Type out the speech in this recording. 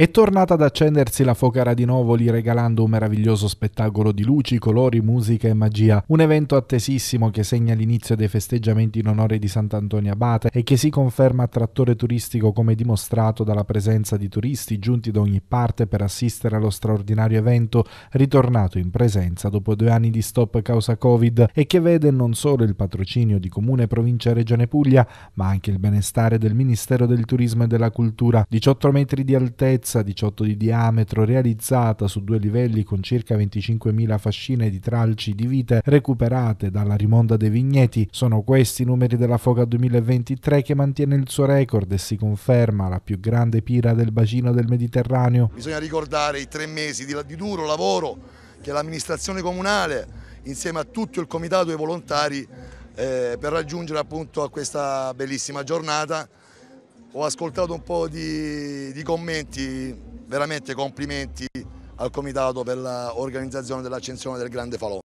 È tornata ad accendersi la focara di Novoli regalando un meraviglioso spettacolo di luci, colori, musica e magia, un evento attesissimo che segna l'inizio dei festeggiamenti in onore di Sant'Antonio Abate e che si conferma attrattore turistico come dimostrato dalla presenza di turisti giunti da ogni parte per assistere allo straordinario evento ritornato in presenza dopo due anni di stop causa Covid e che vede non solo il patrocinio di Comune, Provincia e Regione Puglia, ma anche il benestare del Ministero del Turismo e della Cultura, 18 metri di altezza lunghezza, 18 di diametro, realizzata su due livelli con circa 25.000 fascine di tralci di vite recuperate dalla rimonda dei vigneti. Sono questi i numeri della foca 2023 che mantiene il suo record e si conferma la più grande pira del bacino del Mediterraneo. Bisogna ricordare i tre mesi di, di duro lavoro che l'amministrazione comunale insieme a tutto il comitato dei volontari eh, per raggiungere appunto questa bellissima giornata ho ascoltato un po' di, di commenti, veramente complimenti al Comitato per l'organizzazione dell'accensione del Grande Falò.